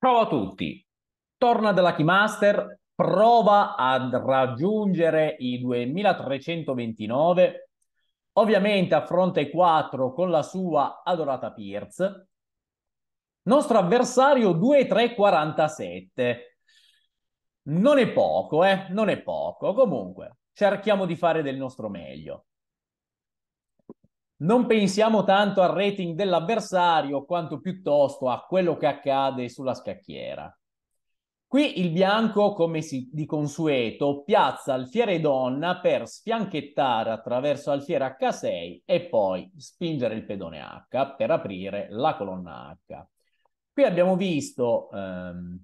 prova tutti, torna dalla Keymaster, prova a raggiungere i 2329, ovviamente a fronte 4 con la sua adorata Pierce. Nostro avversario 2347. Non è poco, eh? Non è poco. Comunque, cerchiamo di fare del nostro meglio non pensiamo tanto al rating dell'avversario quanto piuttosto a quello che accade sulla scacchiera. Qui il bianco, come si, di consueto, piazza alfiere donna per sfianchettare attraverso alfiere H6 e poi spingere il pedone H per aprire la colonna H. Qui abbiamo visto ehm,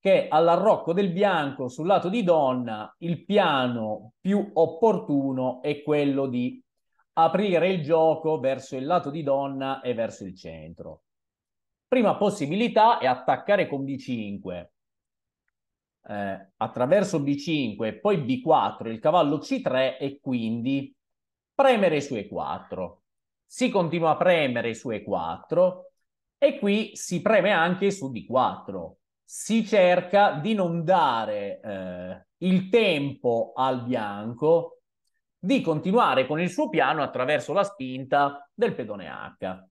che all'arrocco del bianco sul lato di donna il piano più opportuno è quello di aprire il gioco verso il lato di donna e verso il centro. Prima possibilità è attaccare con B5. Eh, attraverso B5 e poi B4 il cavallo C3 e quindi premere su E4. Si continua a premere su E4 e qui si preme anche su D4. Si cerca di non dare eh, il tempo al bianco di continuare con il suo piano attraverso la spinta del pedone H.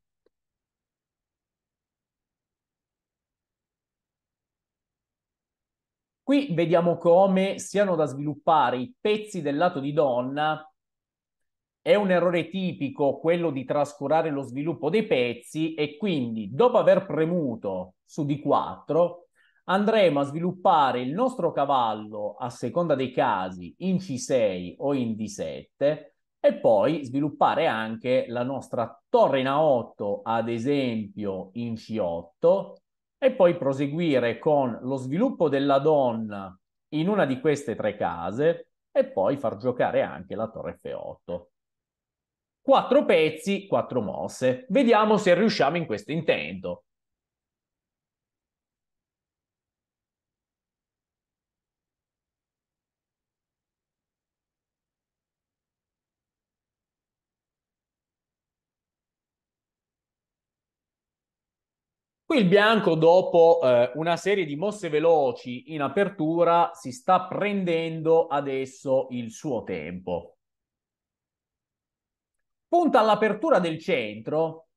Qui vediamo come siano da sviluppare i pezzi del lato di donna. È un errore tipico quello di trascurare lo sviluppo dei pezzi e quindi dopo aver premuto su D4 andremo a sviluppare il nostro cavallo a seconda dei casi in C6 o in D7 e poi sviluppare anche la nostra torre in A8, ad esempio in C8, e poi proseguire con lo sviluppo della donna in una di queste tre case e poi far giocare anche la torre F8. Quattro pezzi, quattro mosse. Vediamo se riusciamo in questo intento. Qui il bianco, dopo eh, una serie di mosse veloci in apertura, si sta prendendo adesso il suo tempo. Punta all'apertura del centro.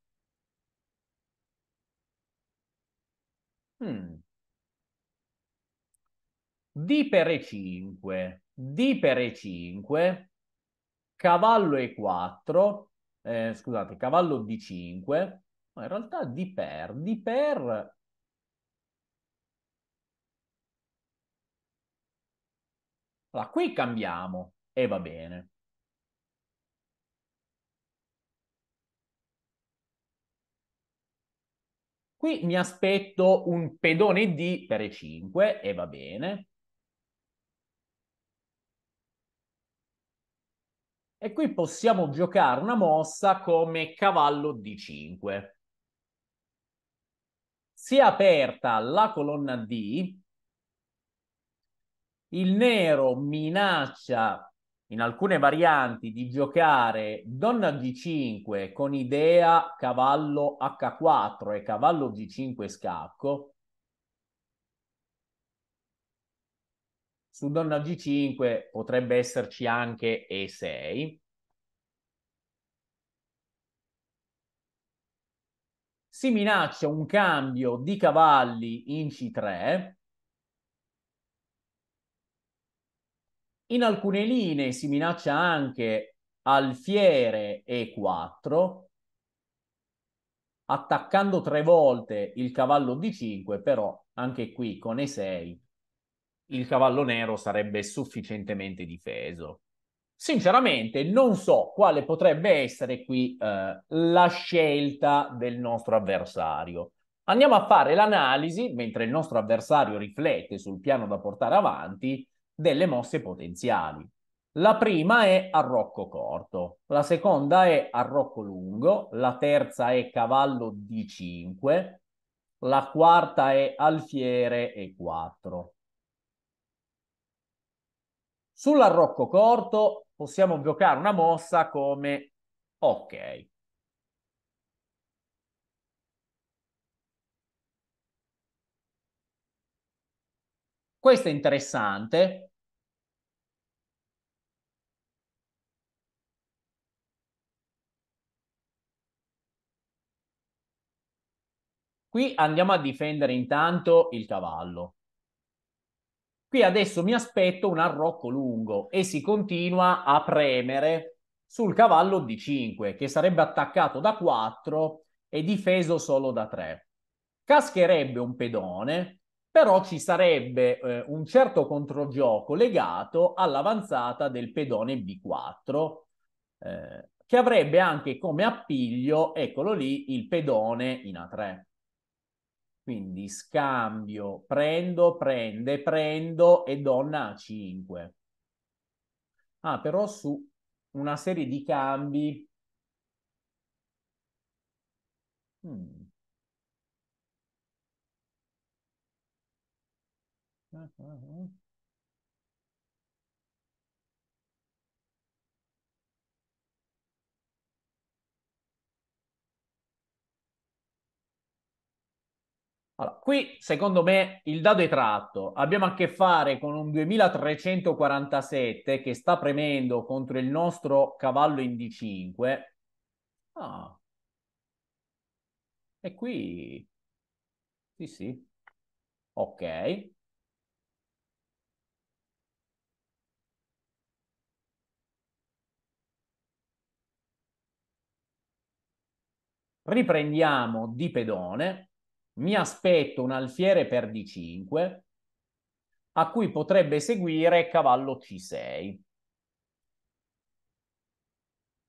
Hmm. D per E5, D per E5, cavallo E4, eh, scusate, cavallo D5, ma in realtà di per, di per Allora, qui cambiamo e va bene. Qui mi aspetto un pedone D per E5 e va bene. E qui possiamo giocare una mossa come cavallo D5 si è aperta la colonna D, il nero minaccia in alcune varianti di giocare donna G5 con idea cavallo H4 e cavallo G5 scacco. Su donna G5 potrebbe esserci anche E6. si minaccia un cambio di cavalli in C3, in alcune linee si minaccia anche alfiere E4, attaccando tre volte il cavallo D5, però anche qui con E6 il cavallo nero sarebbe sufficientemente difeso. Sinceramente non so quale potrebbe essere qui eh, la scelta del nostro avversario. Andiamo a fare l'analisi, mentre il nostro avversario riflette sul piano da portare avanti, delle mosse potenziali. La prima è arrocco corto, la seconda è arrocco lungo, la terza è cavallo D5, la quarta è alfiere E4. Sull'arrocco corto possiamo bloccare una mossa come ok. Questo è interessante. Qui andiamo a difendere intanto il cavallo. Qui adesso mi aspetto un arrocco lungo e si continua a premere sul cavallo di 5 che sarebbe attaccato da 4 e difeso solo da 3. Cascherebbe un pedone, però ci sarebbe eh, un certo controgioco legato all'avanzata del pedone B4 eh, che avrebbe anche come appiglio, eccolo lì, il pedone in A3. Quindi scambio, prendo, prende, prendo e donna a 5. Ah, però su una serie di cambi... Hmm. Allora, qui secondo me il dado è tratto. Abbiamo a che fare con un 2347 che sta premendo contro il nostro cavallo in D5. Ah. E qui... Sì, sì. Ok. Riprendiamo di pedone mi aspetto un alfiere per D5, a cui potrebbe seguire cavallo C6.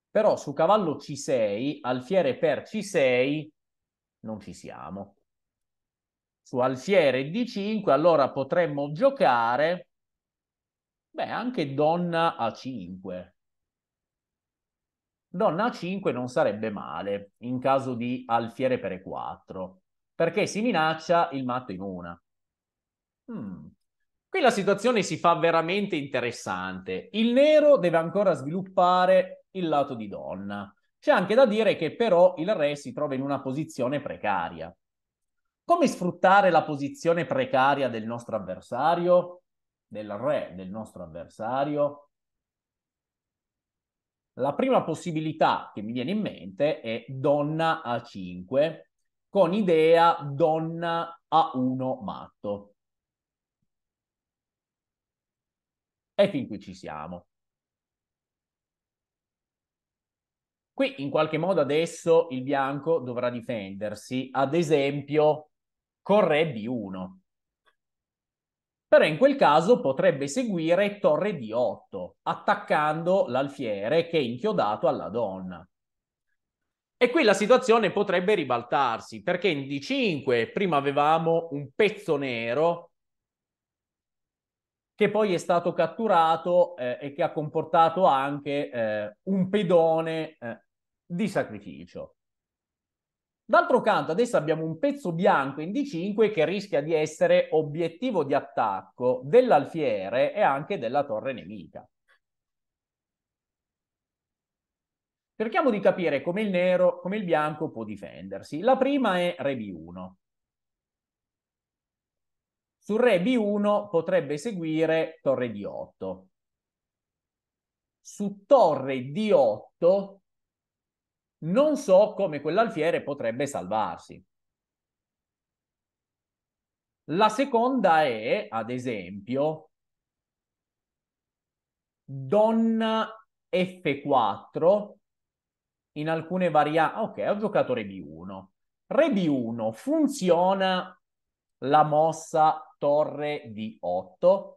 Però su cavallo C6, alfiere per C6, non ci siamo. Su alfiere D5, allora potremmo giocare, beh, anche donna A5. Donna A5 non sarebbe male in caso di alfiere per E4 perché si minaccia il matto in una. Hmm. Qui la situazione si fa veramente interessante. Il nero deve ancora sviluppare il lato di donna. C'è anche da dire che però il re si trova in una posizione precaria. Come sfruttare la posizione precaria del nostro avversario? Del re del nostro avversario? La prima possibilità che mi viene in mente è donna a 5 con idea donna a uno matto. E fin qui ci siamo. Qui in qualche modo adesso il bianco dovrà difendersi, ad esempio con re di 1 Però in quel caso potrebbe seguire torre di 8 attaccando l'alfiere che è inchiodato alla donna. E qui la situazione potrebbe ribaltarsi perché in D5 prima avevamo un pezzo nero che poi è stato catturato eh, e che ha comportato anche eh, un pedone eh, di sacrificio. D'altro canto adesso abbiamo un pezzo bianco in D5 che rischia di essere obiettivo di attacco dell'alfiere e anche della torre nemica. Cerchiamo di capire come il nero, come il bianco può difendersi. La prima è re B1. Sul re B1 potrebbe seguire torre D8. Su torre D8 non so come quell'alfiere potrebbe salvarsi. La seconda è, ad esempio, donna F4 in alcune varianti. Ah, ok, ho giocato Re B1. Re B1 funziona la mossa torre di 8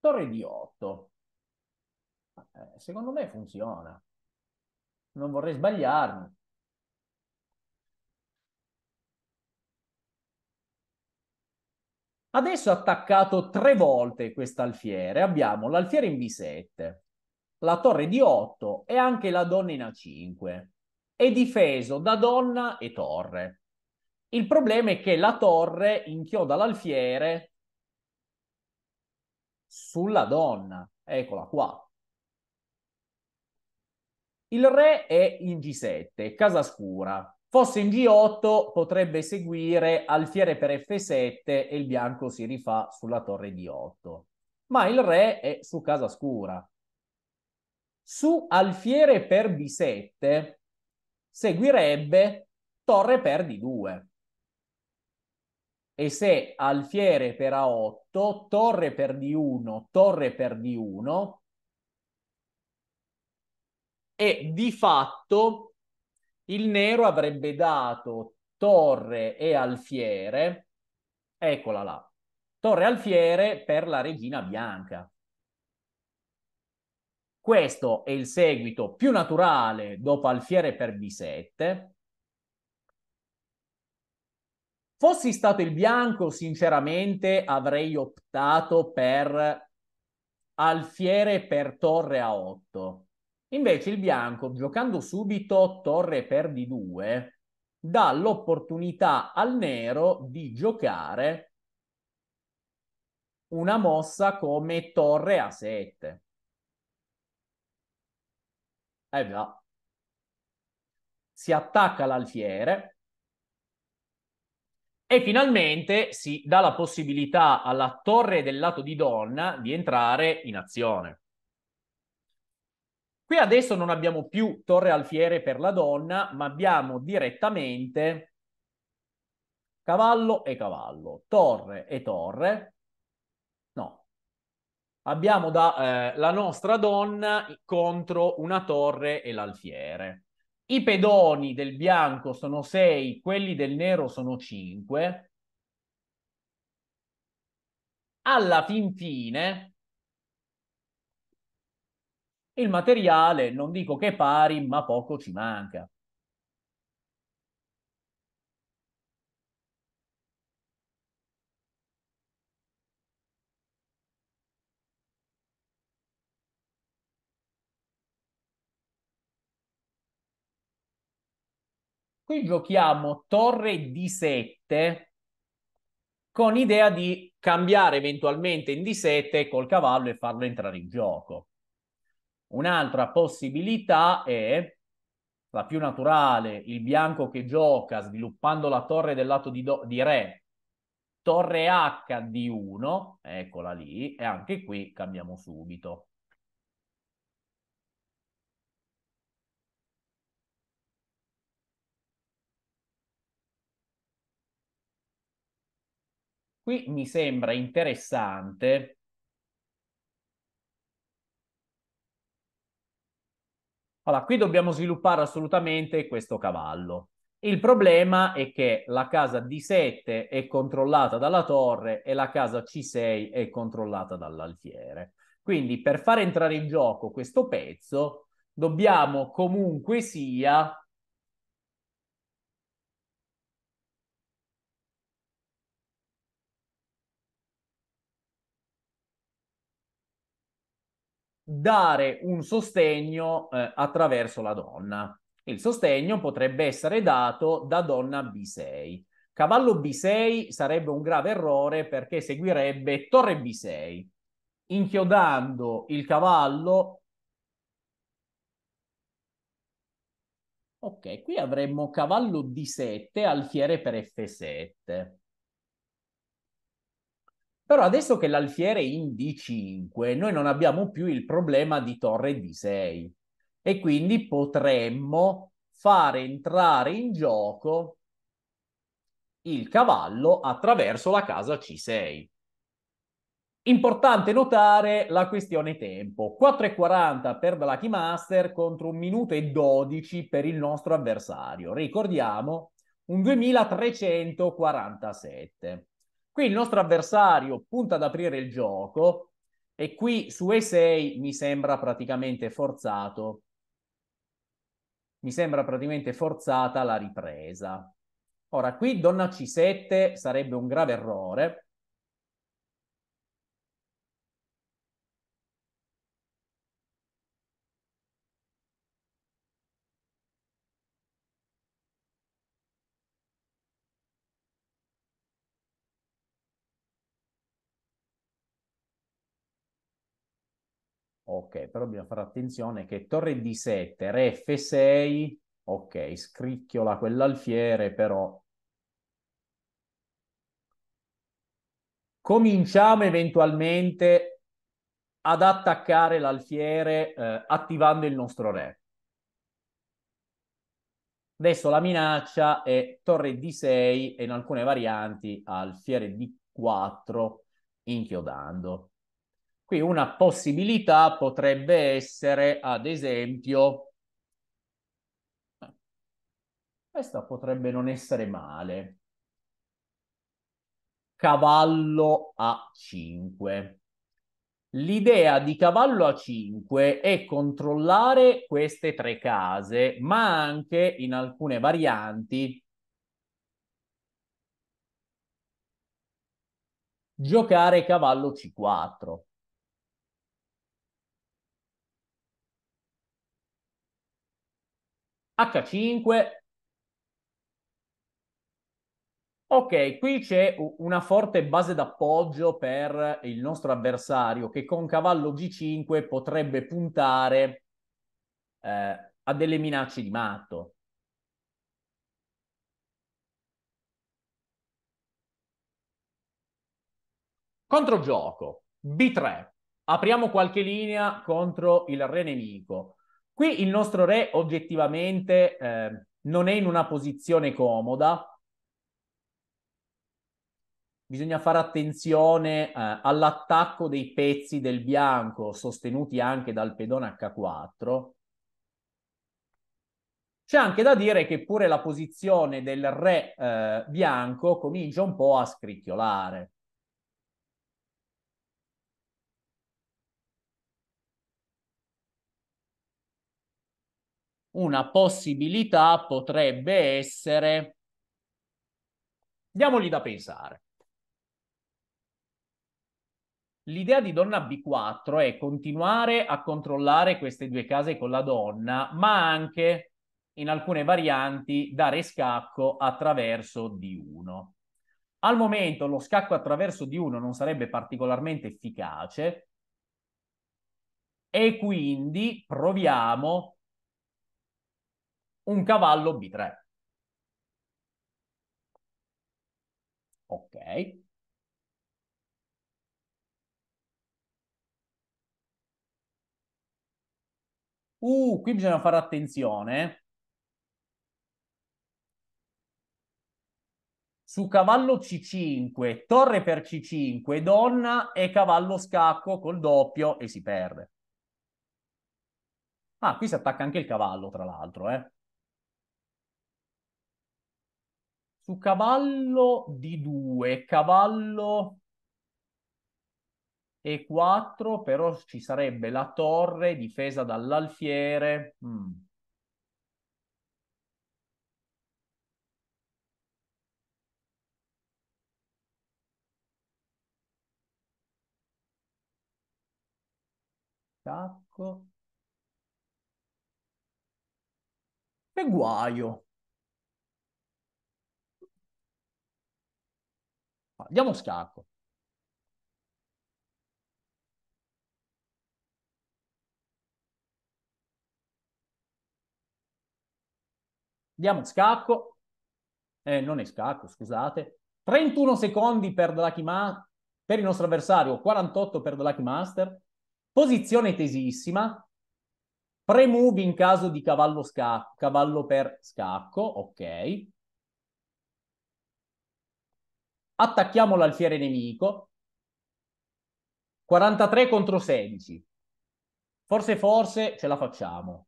Torre di 8. Eh, secondo me funziona. Non vorrei sbagliarmi. Adesso attaccato tre volte questo alfiere. Abbiamo l'alfiere in B7, la torre di 8 e anche la donna in A5. È difeso da donna e torre. Il problema è che la torre inchioda l'alfiere sulla donna. Eccola qua. Il re è in G7, casa scura. Fosse in G8 potrebbe seguire alfiere per F7 e il bianco si rifà sulla torre di 8. Ma il re è su casa scura. Su alfiere per B7 seguirebbe torre per D2. E se alfiere per A8, torre per D1, torre per D1, e di fatto il nero avrebbe dato Torre e Alfiere, eccola là, Torre e Alfiere per la regina bianca. Questo è il seguito più naturale dopo alfiere per b7. Fossi stato il bianco, sinceramente avrei optato per alfiere per torre a 8. Invece il bianco, giocando subito torre per di 2, dà l'opportunità al nero di giocare una mossa come torre a 7. Eh già. Si attacca l'alfiere e finalmente si dà la possibilità alla torre del lato di donna di entrare in azione. Qui adesso non abbiamo più Torre Alfiere per la donna, ma abbiamo direttamente cavallo e cavallo, torre e torre. No. Abbiamo da, eh, la nostra donna contro una torre e l'alfiere. I pedoni del bianco sono 6, quelli del nero sono 5. Alla fin fine il materiale non dico che è pari, ma poco ci manca. Qui giochiamo torre d 7 con l'idea di cambiare eventualmente in D7 col cavallo e farlo entrare in gioco. Un'altra possibilità è la più naturale, il bianco che gioca sviluppando la torre del lato di, do- di re, torre H di 1, eccola lì, e anche qui cambiamo subito. Qui mi sembra interessante Allora, qui dobbiamo sviluppare assolutamente questo cavallo. Il problema è che la casa D7 è controllata dalla torre e la casa C6 è controllata dall'alfiere. Quindi per fare entrare in gioco questo pezzo dobbiamo comunque sia dare un sostegno eh, attraverso la donna. Il sostegno potrebbe essere dato da donna B6. Cavallo B6 sarebbe un grave errore perché seguirebbe torre B6, inchiodando il cavallo. Ok, qui avremmo cavallo D7 alfiere per F7. Però adesso che l'alfiere è in D5, noi non abbiamo più il problema di torre D6 e quindi potremmo fare entrare in gioco il cavallo attraverso la casa C6. Importante notare la questione tempo. 4,40 per Blacky Master contro 1 minuto e 12 per il nostro avversario. Ricordiamo un 2347. Qui il nostro avversario punta ad aprire il gioco e qui su E6 mi sembra praticamente forzato. Mi sembra praticamente forzata la ripresa. Ora, qui donna C7 sarebbe un grave errore Ok, però bisogna fare attenzione che torre D7, re F6, ok, scricchiola quell'alfiere, però... Cominciamo eventualmente ad attaccare l'alfiere eh, attivando il nostro re. Adesso la minaccia è torre D6 e in alcune varianti alfiere D4 inchiodando. Qui una possibilità potrebbe essere, ad esempio, questa potrebbe non essere male, cavallo a 5. L'idea di cavallo a 5 è controllare queste tre case, ma anche in alcune varianti giocare cavallo C4. H5. Ok, qui c'è una forte base d'appoggio per il nostro avversario che con cavallo G5 potrebbe puntare eh, a delle minacce di matto. Controgioco, B3. Apriamo qualche linea contro il re nemico. Qui il nostro re oggettivamente eh, non è in una posizione comoda. Bisogna fare attenzione eh, all'attacco dei pezzi del bianco sostenuti anche dal pedone H4. C'è anche da dire che pure la posizione del re eh, bianco comincia un po' a scricchiolare. una possibilità potrebbe essere... Diamogli da pensare. L'idea di donna B4 è continuare a controllare queste due case con la donna, ma anche, in alcune varianti, dare scacco attraverso D1. Al momento lo scacco attraverso D1 non sarebbe particolarmente efficace e quindi proviamo un cavallo B3. Ok. Uh, qui bisogna fare attenzione. Su cavallo C5, torre per C5, donna e cavallo scacco col doppio e si perde. Ah, qui si attacca anche il cavallo, tra l'altro, eh. su cavallo di 2, cavallo e4, però ci sarebbe la torre difesa dall'alfiere. Mm. Tacco. Che guaio. Diamo scacco. Diamo scacco. Eh, non è scacco, scusate. 31 secondi per, Ma- per il nostro avversario, 48 per Lucky Master. Posizione tesissima. Pre-move in caso di cavallo, scacco, cavallo per scacco, ok attacchiamo l'alfiere nemico, 43 contro 16, forse forse ce la facciamo.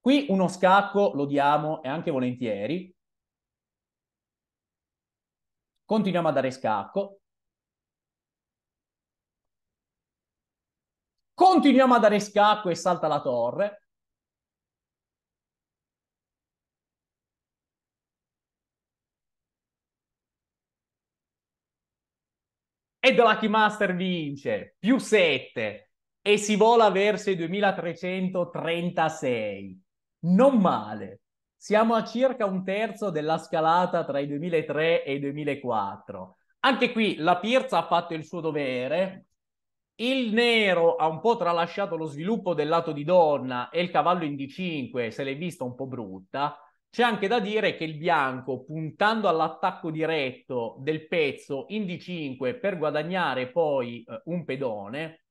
Qui uno scacco lo diamo e anche volentieri. Continuiamo a dare scacco. Continuiamo a dare scacco e salta la torre. e The Lucky Master vince, più 7 e si vola verso i 2336. Non male. Siamo a circa un terzo della scalata tra i 2003 e i 2004. Anche qui la Pirza ha fatto il suo dovere. Il nero ha un po' tralasciato lo sviluppo del lato di donna e il cavallo in D5 se l'è vista un po' brutta. C'è anche da dire che il bianco, puntando all'attacco diretto del pezzo in D5 per guadagnare poi eh, un pedone,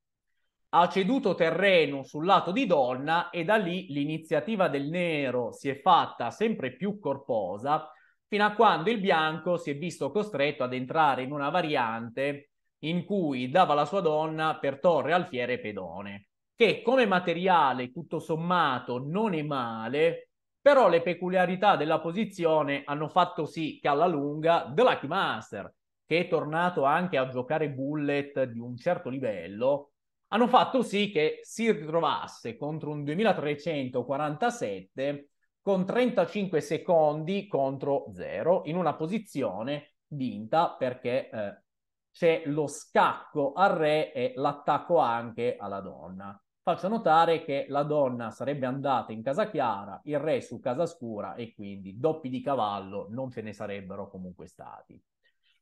ha ceduto terreno sul lato di donna e da lì l'iniziativa del nero si è fatta sempre più corposa, fino a quando il bianco si è visto costretto ad entrare in una variante in cui dava la sua donna per torre, alfiere e pedone, che come materiale tutto sommato non è male, però le peculiarità della posizione hanno fatto sì che alla lunga The Lucky Master, che è tornato anche a giocare bullet di un certo livello, hanno fatto sì che si ritrovasse contro un 2347 con 35 secondi contro 0 in una posizione vinta perché eh, c'è lo scacco al re e l'attacco anche alla donna faccio notare che la donna sarebbe andata in casa chiara, il re su casa scura e quindi doppi di cavallo non ce ne sarebbero comunque stati.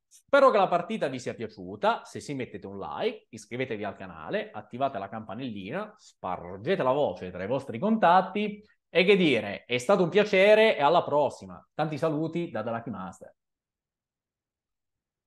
Spero che la partita vi sia piaciuta, se sì mettete un like, iscrivetevi al canale, attivate la campanellina, spargete la voce tra i vostri contatti e che dire, è stato un piacere e alla prossima. Tanti saluti da Dalaki Master.